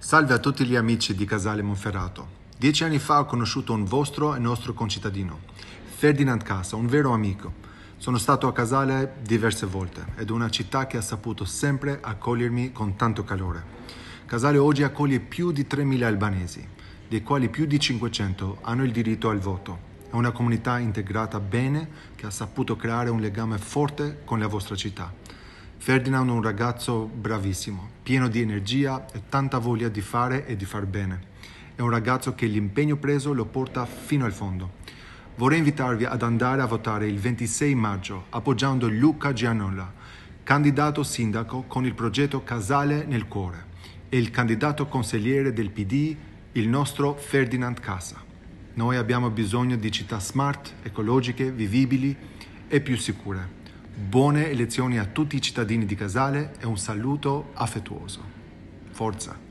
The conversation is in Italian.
Salve a tutti gli amici di Casale Monferrato. Dieci anni fa ho conosciuto un vostro e nostro concittadino, Ferdinand Casa, un vero amico. Sono stato a Casale diverse volte ed è una città che ha saputo sempre accogliermi con tanto calore. Casale oggi accoglie più di 3.000 albanesi, dei quali più di 500 hanno il diritto al voto. È una comunità integrata bene che ha saputo creare un legame forte con la vostra città. Ferdinand è un ragazzo bravissimo, pieno di energia e tanta voglia di fare e di far bene. È un ragazzo che l'impegno preso lo porta fino al fondo. Vorrei invitarvi ad andare a votare il 26 maggio appoggiando Luca Gianola, candidato sindaco con il progetto Casale nel cuore, e il candidato consigliere del PD, il nostro Ferdinand Casa. Noi abbiamo bisogno di città smart, ecologiche, vivibili e più sicure. Buone elezioni a tutti i cittadini di Casale e un saluto affettuoso. Forza!